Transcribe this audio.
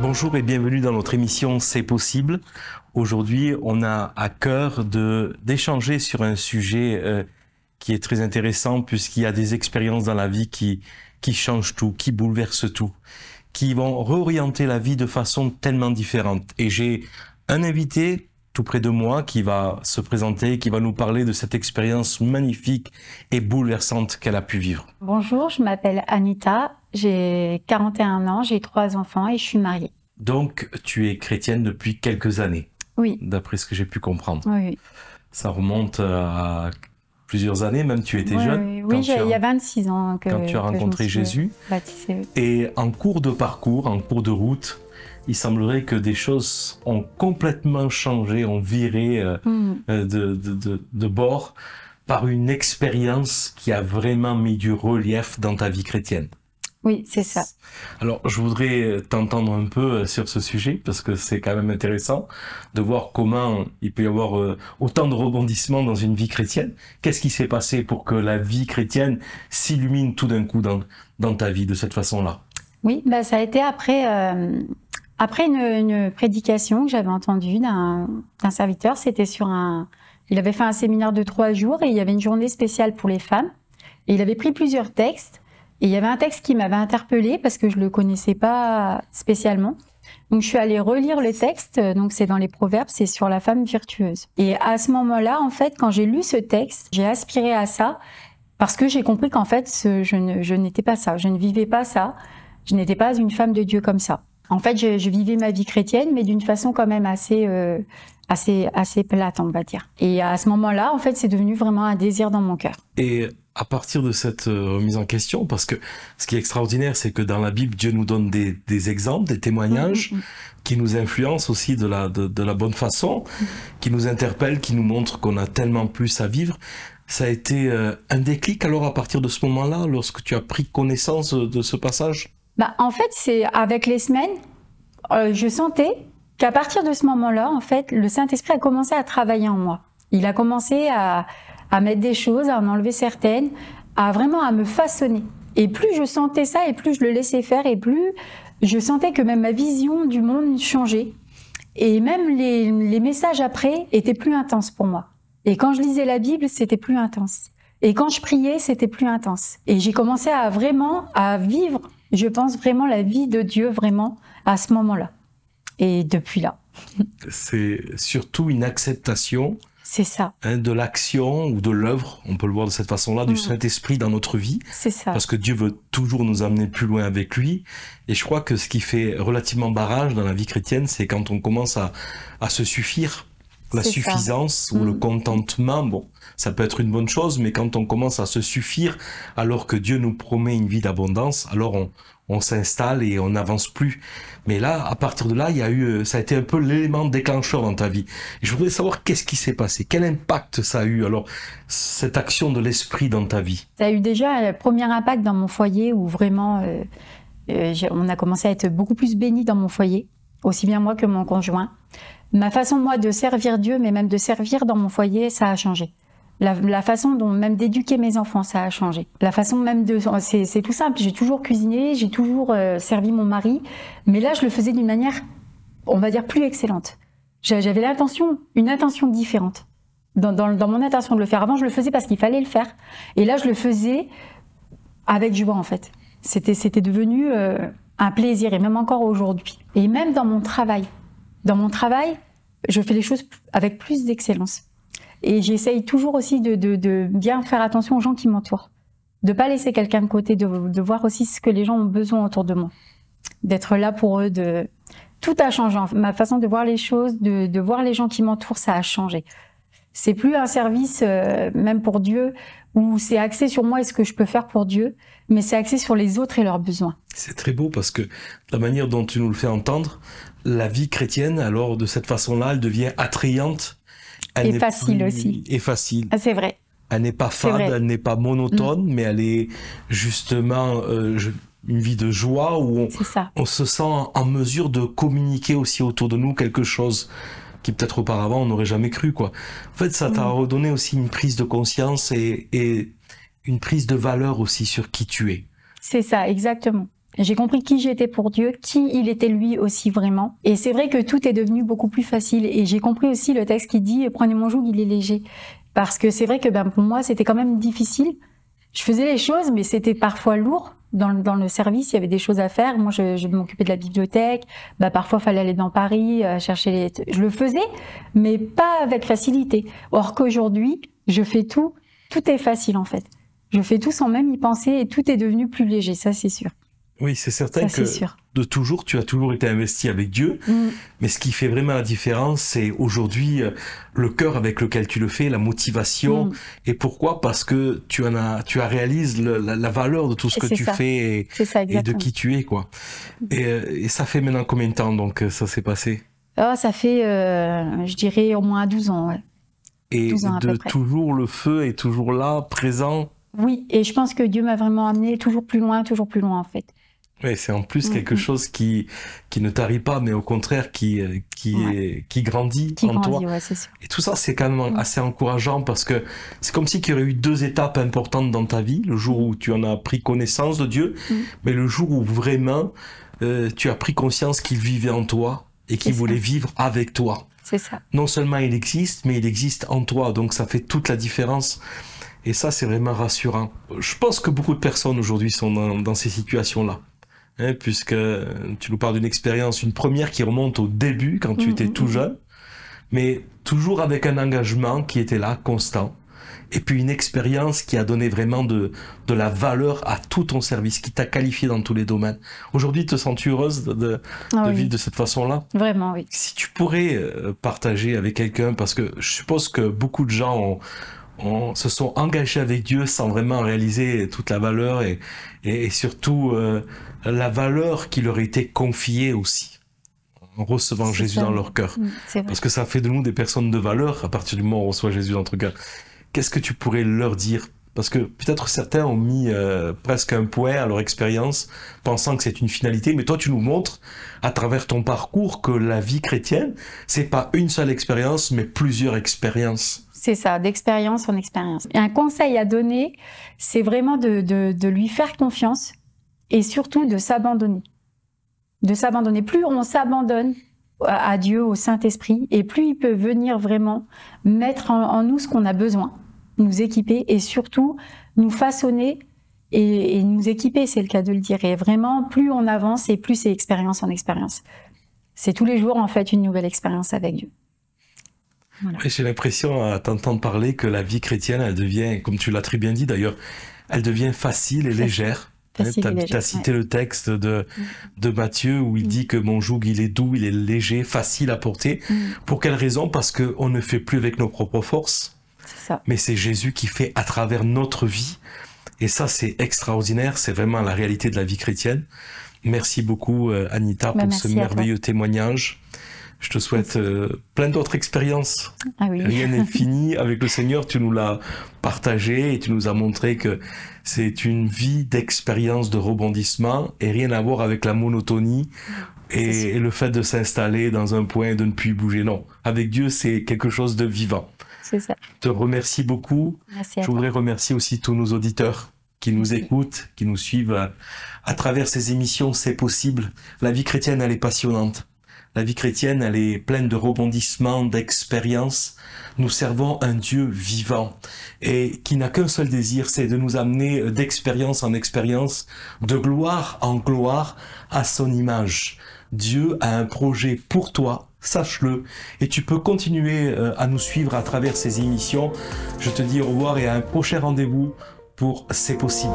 Bonjour et bienvenue dans notre émission C'est possible. Aujourd'hui, on a à cœur de d'échanger sur un sujet euh, qui est très intéressant puisqu'il y a des expériences dans la vie qui qui changent tout, qui bouleversent tout, qui vont réorienter la vie de façon tellement différente. Et j'ai un invité près de moi qui va se présenter, qui va nous parler de cette expérience magnifique et bouleversante qu'elle a pu vivre. Bonjour, je m'appelle Anita, j'ai 41 ans, j'ai trois enfants et je suis mariée. Donc tu es chrétienne depuis quelques années. Oui. D'après ce que j'ai pu comprendre. Oui. Ça remonte à plusieurs années, même tu étais jeune. Oui, il y a 26 ans que, quand tu as rencontré Jésus. Et en cours de parcours, en cours de route, il semblerait que des choses ont complètement changé, ont viré euh, hmm. euh, de, bord par une expérience qui a vraiment mis du relief dans ta vie chrétienne. Oui, c'est ça. Alors, je voudrais euh, t'entendre un peu sur ce sujet, parce que c'est quand même intéressant de voir comment il peut y avoir autant de rebondissements dans une vie chrétienne. Qu'est-ce qui s'est passé pour que la vie chrétienne s'illumine tout d'un coup dans, ta vie de cette façon-là Oui, bah, ça a été après... Après une, une prédication que j'avais entendue d'un serviteur, c'était sur un... Il avait fait un séminaire de trois jours et il y avait une journée spéciale pour les femmes. Et il avait pris plusieurs textes. Et il y avait un texte qui m'avait interpellée parce que je ne le connaissais pas spécialement. Donc je suis allée relire le texte, donc c'est dans les proverbes, c'est sur la femme virtueuse. Et à ce moment-là, en fait, quand j'ai lu ce texte, j'ai aspiré à ça parce que j'ai compris qu'en fait, je n'étais pas ça, je ne vivais pas ça, je n'étais pas une femme de Dieu comme ça en fait, je, vivais ma vie chrétienne, mais d'une façon quand même assez, euh, assez, assez plate, on va dire. Et à ce moment-là, en fait, c'est devenu vraiment un désir dans mon cœur. Et à partir de cette euh, remise en question, parce que ce qui est extraordinaire, c'est que dans la Bible, Dieu nous donne des, exemples, des témoignages mm, mm, mm. qui nous influencent aussi de la, de, la bonne façon, qui nous interpellent, qui nous montrent qu'on a tellement plus à vivre. Ça a été euh, un déclic alors à partir de ce moment-là, lorsque tu as pris connaissance de ce passage bah, en fait, c'est avec les semaines, euh, je sentais qu'à partir de ce moment-là, en fait, le Saint-Esprit a commencé à travailler en moi. Il a commencé à, mettre des choses, à en enlever certaines, à vraiment à me façonner. Et plus je sentais ça, et plus je le laissais faire, et plus je sentais que même ma vision du monde changeait. Et même les, les messages après étaient plus intenses pour moi. Et quand je lisais la Bible, c'était plus intense. Et quand je priais, c'était plus intense. Et j'ai commencé à vraiment à vivre je pense vraiment la vie de Dieu vraiment à ce moment-là. Et depuis là. C'est surtout une acceptation. C'est ça. Hein, de l'action ou de l'œuvre, on peut le voir de cette façon-là, du mm. Saint-Esprit dans notre vie. C'est ça. Parce que Dieu veut toujours nous amener plus loin avec lui. Et je crois que ce qui fait relativement barrage dans la vie chrétienne, c'est quand on commence à se suffire la suffisance ou le mm. contentement, bon, ça peut être une bonne chose, mais quand on commence à se suffire alors que Dieu nous promet une vie d'abondance, alors on, on s'installe et on n'avance plus. Mais là, à partir de là, il y a eu, euh, ça a été un peu l'élément déclencheur dans ta vie. je voudrais savoir qu'est-ce qui s'est passé, quel impact ça a eu alors cette action de l'esprit dans ta vie. Ça a eu déjà un euh, premier impact dans mon foyer où vraiment euh, on a commencé à être beaucoup plus béni dans mon foyer, aussi bien moi que mon conjoint ma façon, moi, de servir Dieu, mais même de servir dans mon foyer, ça a changé. La, façon dont même d'éduquer mes enfants, ça a changé. La façon même de... C'est tout simple, j'ai toujours cuisiné, j'ai toujours euh, servi mon mari, mais là, je le faisais d'une manière, on va dire, plus excellente. J'avais l'intention, une intention différente. Dans, mon intention de le faire. Avant, je le faisais parce qu'il fallait le faire. Et là, je le faisais avec joie, en fait. C'était devenu euh, un plaisir, et même encore aujourd'hui. Et même dans mon travail dans mon travail, je fais les choses avec plus d'excellence. Et j'essaye toujours aussi de, bien faire attention aux gens qui m'entourent. De pas laisser quelqu'un de côté, de, voir aussi ce que les gens ont besoin autour de moi. D'être là pour eux, de... Tout a changé. Ma façon de voir les choses, de, voir les gens qui m'entourent, ça a changé. C'est plus un service, euh, même pour Dieu, où c'est axé sur moi et ce que je peux faire pour Dieu, mais c'est axé sur les autres et leurs besoins. C'est très beau parce que la manière dont tu nous le fais entendre, la vie chrétienne, alors de cette façon-là, elle devient attrayante. Elle et facile aussi. Et facile. Ah, c'est vrai. Elle n'est pas fade, elle n'est pas monotone, mm. mais elle est justement euh, une vie de joie où on, on, se sent en mesure de communiquer aussi autour de nous quelque chose qui peut-être auparavant on n'aurait jamais cru. quoi. En fait, ça t'a mm. redonné aussi une prise de conscience et une prise de valeur aussi sur qui tu es. C'est ça, exactement. J'ai compris qui j'étais pour Dieu, qui il était lui aussi vraiment. Et c'est vrai que tout est devenu beaucoup plus facile. Et j'ai compris aussi le texte qui dit prenez mon joug, il est léger. Parce que c'est vrai que ben, pour moi, c'était quand même difficile. Je faisais les choses, mais c'était parfois lourd. Dans le, dans le, service, il y avait des choses à faire. Moi, je, je m'occupais de la bibliothèque. Bah, parfois, fallait aller dans Paris, euh, chercher les... Je le faisais, mais pas avec facilité. Or qu'aujourd'hui, je fais tout. Tout est facile, en fait. Je fais tout sans même y penser et tout est devenu plus léger, ça, c'est sûr. Oui, c'est certain que de toujours, tu as toujours été investi avec Dieu. Mm. Mais ce qui fait vraiment la différence, c'est aujourd'hui euh, le cœur avec lequel tu le fais, la motivation. Mm. Et pourquoi Parce que tu en as, tu as réalises la, valeur de tout ce que tu fais et, de qui tu es, quoi. Mm. Euh, et, ça fait maintenant combien de temps donc euh, ça s'est passé oh, ça fait, je dirais, au moins 12 ans. Et de toujours le feu est toujours là, présent. Oui, et je pense que Dieu m'a vraiment amené toujours plus loin, toujours plus loin en fait. Oui, c'est en plus quelque mhm. chose qui, qui ne t'arrive pas, mais au contraire qui, euh, qui, est, qui grandit qui en grandit, toi. c'est sûr. Et tout ça, c'est quand même mhm. assez encourageant parce que c'est comme si qu'il y aurait eu deux étapes importantes dans ta vie, le jour mhm. où tu en as pris connaissance de Dieu, mais le jour où vraiment euh, tu as pris conscience qu'il vivait en toi et qu'il voulait vivre avec toi. C'est ça. Non seulement il existe, mais il existe en toi, donc ça fait toute la différence. Et ça, c'est vraiment rassurant. Je pense que beaucoup de personnes aujourd'hui sont dans ces situations-là. Hein, puisque tu nous parles d'une expérience, une première qui remonte au début, quand tu mmh, étais mmh, tout mmh. jeune, mais toujours avec un engagement qui était là, constant, et puis une expérience qui a donné vraiment de, de la valeur à tout ton service, qui t'a qualifié dans tous les domaines. Aujourd'hui, te sens-tu heureuse de, de, ah vivre de cette façon-là Vraiment, oui. Si tu pourrais euh, partager avec quelqu'un, parce que je suppose que beaucoup de gens ont se sont engagés avec Dieu sans vraiment réaliser toute la valeur et, surtout euh, la valeur qui leur a été confiée aussi en recevant Jésus dans leur cœur. Mm, parce que ça fait de nous des personnes de valeur à partir du moment où on reçoit Jésus dans notre cœur. Qu'est-ce que tu pourrais leur dire parce que peut-être certains ont mis euh, presque un poids à leur expérience, pensant que c'est une finalité, mais toi tu nous montres à travers ton parcours que la vie chrétienne, c'est pas une seule expérience, mais plusieurs expériences. C'est ça, d'expérience en expérience. Et un conseil à donner, c'est vraiment de, lui faire confiance et surtout de s'abandonner. De s'abandonner. Plus on s'abandonne, à Dieu, au Saint-Esprit, et plus il peut venir vraiment mettre en, nous ce qu'on a besoin, nous équiper et surtout nous façonner et, et nous équiper, c'est le cas de le dire. Et vraiment, plus on avance et plus c'est expérience en expérience. C'est tous les jours, en fait, une nouvelle expérience avec Dieu. J'ai l'impression à euh, t'entendre parler que la vie chrétienne, elle devient, comme tu l'as très bien dit d'ailleurs, elle devient facile et légère. Hein, tu as, cité le texte de, mm. de Matthieu où il mm. dit que mon joug, il est doux, il est léger, facile à porter. Mm. Pour quelle raison Parce qu'on ne fait plus avec nos propres forces, ça. mais c'est Jésus qui fait à travers notre vie. Et ça, c'est extraordinaire, c'est vraiment la réalité de la vie chrétienne. Merci beaucoup, euh, Anita, bah, pour ce merveilleux témoignage. Je te souhaite euh, plein d'autres expériences. Ah rien n'est fini. Avec le Seigneur, tu nous l'as partagé et tu nous as montré que c'est une vie d'expérience, de rebondissement et rien à voir avec la monotonie et, le fait de s'installer dans un point et de ne plus bouger. Non, avec Dieu, c'est quelque chose de vivant. C'est ça. Je te remercie beaucoup. Merci Je voudrais remercier aussi tous nos auditeurs qui nous écoutent, qui nous suivent euh, à travers ces émissions, c'est possible. La vie chrétienne, elle est passionnante. La vie chrétienne, elle est pleine de rebondissements, d'expériences. Nous servons un Dieu vivant et qui n'a qu'un seul désir, c'est de nous amener euh, d'expérience en expérience, de gloire en gloire à son image. Dieu a un projet pour toi, sache-le, et tu peux continuer euh, à nous suivre à travers ces émissions. Je te dis au revoir et à un prochain rendez-vous pour C'est possible.